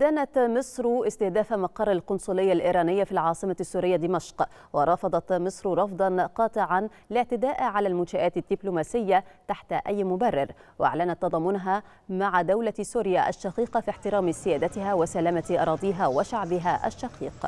دانت مصر استهداف مقر القنصلية الإيرانية في العاصمة السورية دمشق ورفضت مصر رفضا قاطعا الاعتداء على المنشآت الدبلوماسية تحت أي مبرر وأعلنت تضامنها مع دولة سوريا الشقيقة في احترام سيادتها وسلامة أراضيها وشعبها الشقيق